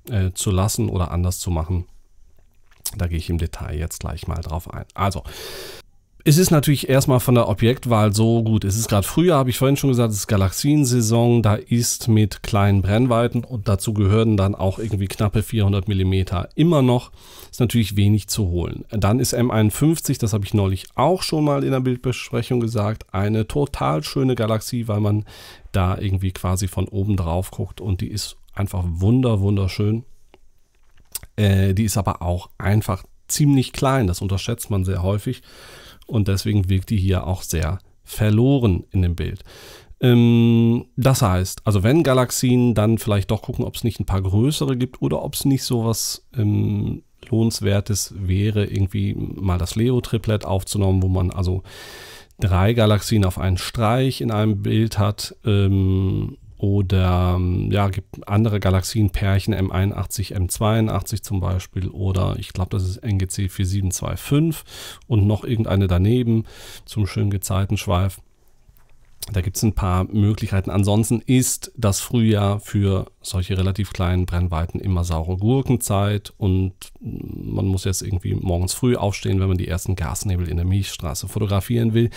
äh, zu lassen oder anders zu machen. Da gehe ich im Detail jetzt gleich mal drauf ein. Also, es ist natürlich erstmal von der Objektwahl so gut. Es ist gerade früher, habe ich vorhin schon gesagt, es ist Galaxiensaison. Da ist mit kleinen Brennweiten und dazu gehören dann auch irgendwie knappe 400 Millimeter immer noch. Ist natürlich wenig zu holen. Dann ist M51, das habe ich neulich auch schon mal in der Bildbesprechung gesagt, eine total schöne Galaxie, weil man da irgendwie quasi von oben drauf guckt und die ist einfach wunder, wunderschön. Äh, die ist aber auch einfach ziemlich klein. Das unterschätzt man sehr häufig. Und deswegen wirkt die hier auch sehr verloren in dem Bild. Ähm, das heißt, also wenn Galaxien, dann vielleicht doch gucken, ob es nicht ein paar größere gibt oder ob es nicht sowas ähm, Lohnenswertes wäre, irgendwie mal das Leo-Triplet aufzunehmen, wo man also drei Galaxien auf einen Streich in einem Bild hat. Ähm, oder ähm, ja, gibt andere Galaxienpärchen, M81, M82 zum Beispiel, oder ich glaube, das ist NGC 4725 und noch irgendeine daneben zum schönen Gezeitenschweif. Da gibt es ein paar Möglichkeiten. Ansonsten ist das Frühjahr für solche relativ kleinen Brennweiten immer saure Gurkenzeit und man muss jetzt irgendwie morgens früh aufstehen, wenn man die ersten Gasnebel in der Milchstraße fotografieren will,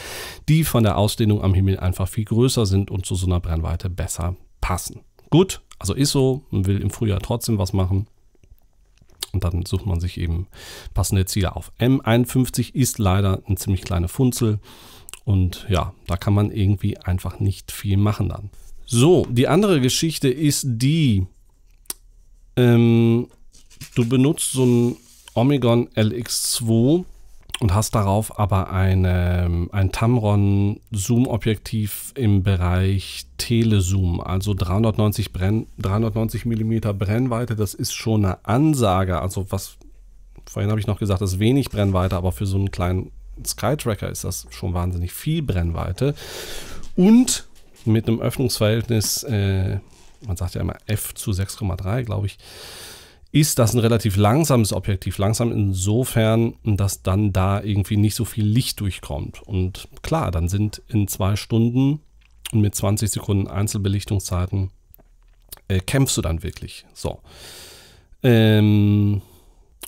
die von der Ausdehnung am Himmel einfach viel größer sind und zu so einer Brennweite besser passen. Gut, also ist so, man will im Frühjahr trotzdem was machen. Und dann sucht man sich eben passende Ziele auf. M51 ist leider ein ziemlich kleine Funzel. Und ja, da kann man irgendwie einfach nicht viel machen dann. So, die andere Geschichte ist die, ähm, du benutzt so ein Omegon LX2 und hast darauf aber eine, ähm, ein Tamron Zoom-Objektiv im Bereich Telezoom, also 390, Brenn, 390 mm Brennweite. Das ist schon eine Ansage. Also was, vorhin habe ich noch gesagt, das ist wenig Brennweite, aber für so einen kleinen Skytracker ist das schon wahnsinnig viel Brennweite. Und mit einem Öffnungsverhältnis, äh, man sagt ja immer F zu 6,3, glaube ich, ist das ein relativ langsames Objektiv. Langsam insofern, dass dann da irgendwie nicht so viel Licht durchkommt. Und klar, dann sind in zwei Stunden und mit 20 Sekunden Einzelbelichtungszeiten äh, kämpfst du dann wirklich. So. Ähm,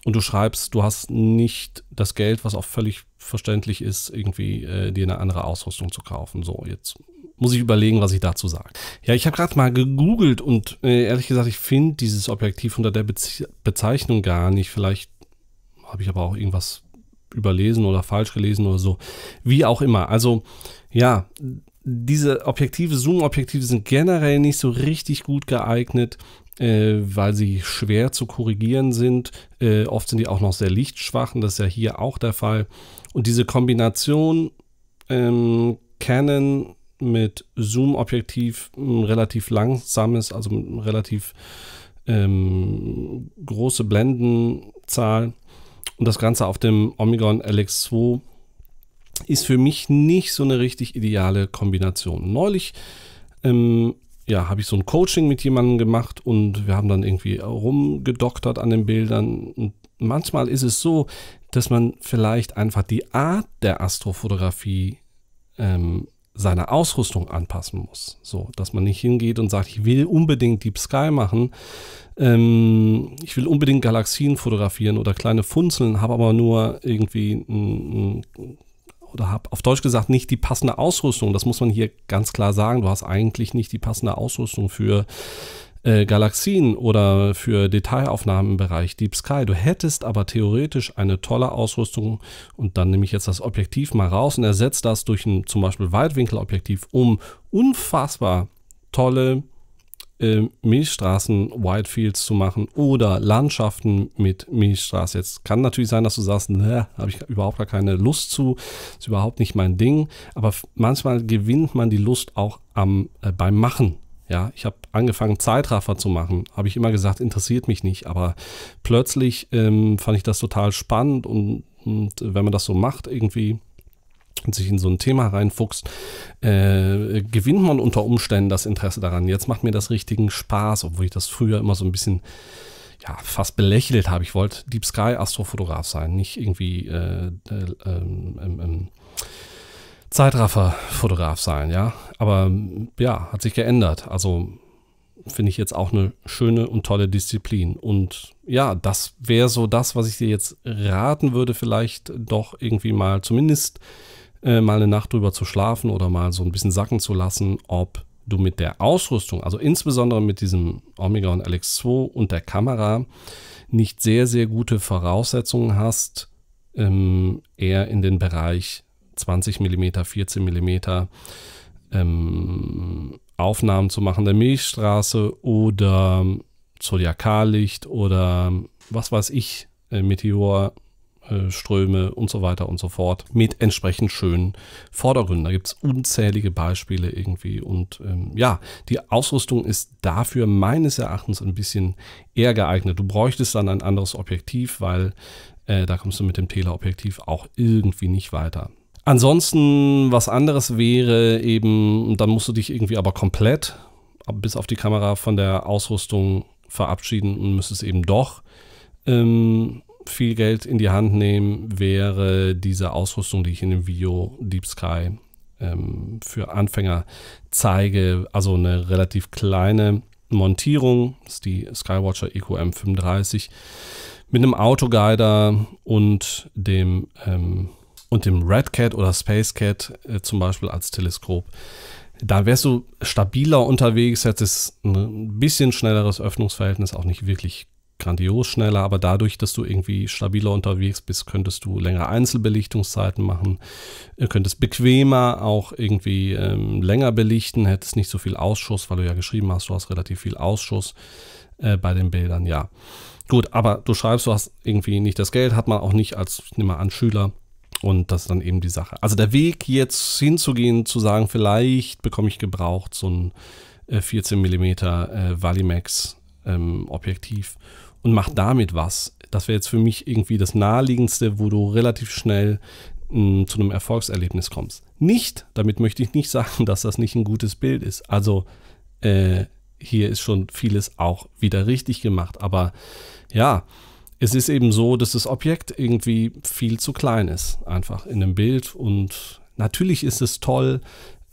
und du schreibst, du hast nicht das Geld, was auch völlig verständlich ist, irgendwie äh, dir eine andere Ausrüstung zu kaufen. So, jetzt muss ich überlegen, was ich dazu sage. Ja, ich habe gerade mal gegoogelt und äh, ehrlich gesagt, ich finde dieses Objektiv unter der Beze Bezeichnung gar nicht. Vielleicht habe ich aber auch irgendwas überlesen oder falsch gelesen oder so. Wie auch immer. Also ja, diese Objektive, Zoom-Objektive sind generell nicht so richtig gut geeignet, äh, weil sie schwer zu korrigieren sind. Äh, oft sind die auch noch sehr lichtschwach und das ist ja hier auch der Fall. Und diese Kombination ähm, Canon mit Zoom-Objektiv, relativ langsames, also relativ ähm, große Blendenzahl und das Ganze auf dem Omnigon LX2 ist für mich nicht so eine richtig ideale Kombination. Neulich ähm, ja, habe ich so ein Coaching mit jemandem gemacht und wir haben dann irgendwie rumgedoktert an den Bildern. Und manchmal ist es so, dass man vielleicht einfach die Art der Astrofotografie ähm, seiner Ausrüstung anpassen muss. So, dass man nicht hingeht und sagt, ich will unbedingt Deep Sky machen, ähm, ich will unbedingt Galaxien fotografieren oder kleine Funzeln, habe aber nur irgendwie ein, ein oder habe auf Deutsch gesagt nicht die passende Ausrüstung. Das muss man hier ganz klar sagen. Du hast eigentlich nicht die passende Ausrüstung für äh, Galaxien oder für Detailaufnahmen im Bereich Deep Sky. Du hättest aber theoretisch eine tolle Ausrüstung und dann nehme ich jetzt das Objektiv mal raus und ersetze das durch ein zum Beispiel Weitwinkelobjektiv, um unfassbar tolle äh, Milchstraßen Whitefields zu machen oder Landschaften mit Milchstraße. Jetzt kann natürlich sein, dass du sagst, ne, habe ich überhaupt gar keine Lust zu, ist überhaupt nicht mein Ding. Aber manchmal gewinnt man die Lust auch am, äh, beim Machen. Ja, ich habe angefangen, Zeitraffer zu machen. Habe ich immer gesagt, interessiert mich nicht. Aber plötzlich ähm, fand ich das total spannend und, und äh, wenn man das so macht, irgendwie sich in so ein Thema reinfuchst, äh, gewinnt man unter Umständen das Interesse daran. Jetzt macht mir das richtigen Spaß, obwohl ich das früher immer so ein bisschen ja, fast belächelt habe. Ich wollte Deep Sky Astrofotograf sein, nicht irgendwie äh, äh ähm, ähm, ähm, Zeitraffer-Fotograf sein, ja. Aber ja, hat sich geändert. Also finde ich jetzt auch eine schöne und tolle Disziplin. Und ja, das wäre so das, was ich dir jetzt raten würde, vielleicht doch irgendwie mal zumindest äh, mal eine Nacht drüber zu schlafen oder mal so ein bisschen sacken zu lassen, ob du mit der Ausrüstung, also insbesondere mit diesem Omega und lx 2 und der Kamera, nicht sehr, sehr gute Voraussetzungen hast, ähm, eher in den Bereich 20 mm, 14 mm ähm, Aufnahmen zu machen der Milchstraße oder Zodiakallicht oder was weiß ich, äh, Meteor äh, Ströme und so weiter und so fort mit entsprechend schönen Vordergründen. Da gibt es unzählige Beispiele irgendwie. Und ähm, ja, die Ausrüstung ist dafür meines Erachtens ein bisschen eher geeignet. Du bräuchtest dann ein anderes Objektiv, weil äh, da kommst du mit dem Teleobjektiv auch irgendwie nicht weiter. Ansonsten, was anderes wäre eben, dann musst du dich irgendwie aber komplett bis auf die Kamera von der Ausrüstung verabschieden und müsstest eben doch ähm, viel Geld in die Hand nehmen, wäre diese Ausrüstung, die ich in dem Video Deep Sky ähm, für Anfänger zeige. Also eine relativ kleine Montierung, ist die Skywatcher EQM 35 mit einem Autoguider und dem ähm, und dem Red Cat oder Space Cat äh, zum Beispiel als Teleskop. Da wärst du stabiler unterwegs, hättest ein bisschen schnelleres Öffnungsverhältnis, auch nicht wirklich grandios schneller, aber dadurch, dass du irgendwie stabiler unterwegs bist, könntest du längere Einzelbelichtungszeiten machen, äh, könntest bequemer auch irgendwie ähm, länger belichten, hättest nicht so viel Ausschuss, weil du ja geschrieben hast, du hast relativ viel Ausschuss äh, bei den Bildern, ja. Gut, aber du schreibst, du hast irgendwie nicht das Geld, hat man auch nicht als, ich nehme mal an, Schüler. Und das ist dann eben die Sache. Also der Weg jetzt hinzugehen, zu sagen, vielleicht bekomme ich gebraucht so ein äh, 14 mm äh, Valimax ähm, Objektiv und mach damit was. Das wäre jetzt für mich irgendwie das naheliegendste, wo du relativ schnell mh, mm, zu einem Erfolgserlebnis kommst. Nicht, damit möchte ich nicht sagen, dass das nicht ein gutes Bild ist. Also äh, hier ist schon vieles auch wieder richtig gemacht. Aber ja, es ist eben so, dass das Objekt irgendwie viel zu klein ist, einfach in dem Bild. Und natürlich ist es toll,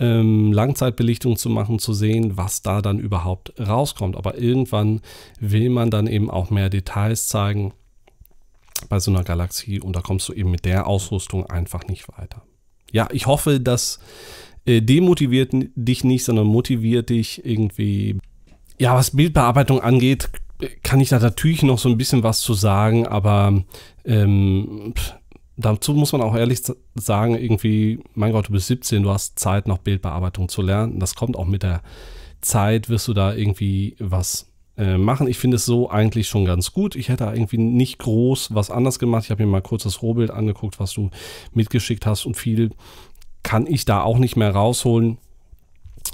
ähm, Langzeitbelichtung zu machen, zu sehen, was da dann überhaupt rauskommt. Aber irgendwann will man dann eben auch mehr Details zeigen bei so einer Galaxie und da kommst du eben mit der Ausrüstung einfach nicht weiter. Ja, ich hoffe, das äh, demotiviert dich nicht, sondern motiviert dich irgendwie. Ja, was Bildbearbeitung angeht, kann ich da natürlich noch so ein bisschen was zu sagen, aber ähm, pff, dazu muss man auch ehrlich sagen, irgendwie, mein Gott, du bist 17, du hast Zeit, noch Bildbearbeitung zu lernen. Das kommt auch mit der Zeit, wirst du da irgendwie was äh, machen. Ich finde es so eigentlich schon ganz gut. Ich hätte da irgendwie nicht groß was anders gemacht. Ich habe mir mal kurz das Rohbild angeguckt, was du mitgeschickt hast und viel kann ich da auch nicht mehr rausholen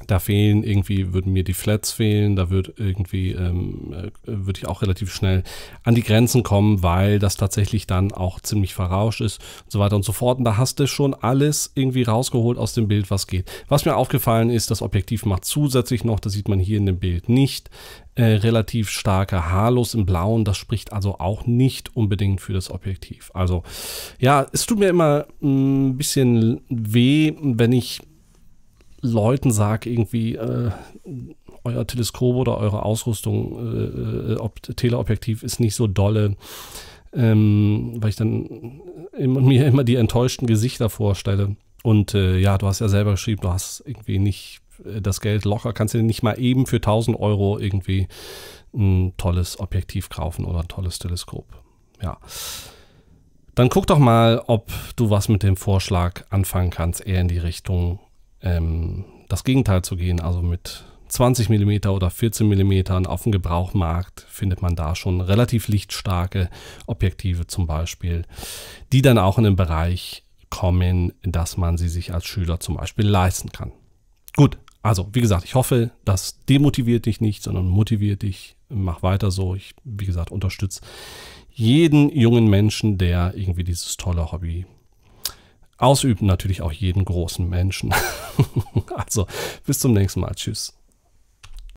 da fehlen irgendwie, würden mir die Flats fehlen, da würde irgendwie, ähm, äh, würde ich auch relativ schnell an die Grenzen kommen, weil das tatsächlich dann auch ziemlich verrauscht ist und so weiter und so fort. Und da hast du schon alles irgendwie rausgeholt aus dem Bild, was geht. Was mir aufgefallen ist, das Objektiv macht zusätzlich noch, das sieht man hier in dem Bild nicht, äh, relativ starke Haarlos im Blauen. Das spricht also auch nicht unbedingt für das Objektiv. Also ja, es tut mir immer ein bisschen weh, wenn ich Leuten sage, irgendwie äh, euer Teleskop oder eure Ausrüstung, äh, äh, ob, Teleobjektiv ist nicht so dolle, ähm, weil ich dann immer, mir immer die enttäuschten Gesichter vorstelle. Und äh, ja, du hast ja selber geschrieben, du hast irgendwie nicht äh, das Geld locker, kannst du nicht mal eben für 1000 Euro irgendwie ein tolles Objektiv kaufen oder ein tolles Teleskop. Ja. Dann guck doch mal, ob du was mit dem Vorschlag anfangen kannst, eher in die Richtung ähm, das Gegenteil zu gehen. Also mit 20 mm oder 14 mm auf dem Gebrauchmarkt findet man da schon relativ lichtstarke Objektive zum Beispiel, die dann auch in den Bereich kommen, dass man sie sich als Schüler zum Beispiel leisten kann. Gut, also wie gesagt, ich hoffe, das demotiviert dich nicht, sondern motiviert dich. Mach weiter so. Ich, wie gesagt, unterstütze jeden jungen Menschen, der irgendwie dieses tolle Hobby Ausüben natürlich auch jeden großen Menschen. also bis zum nächsten Mal. Tschüss.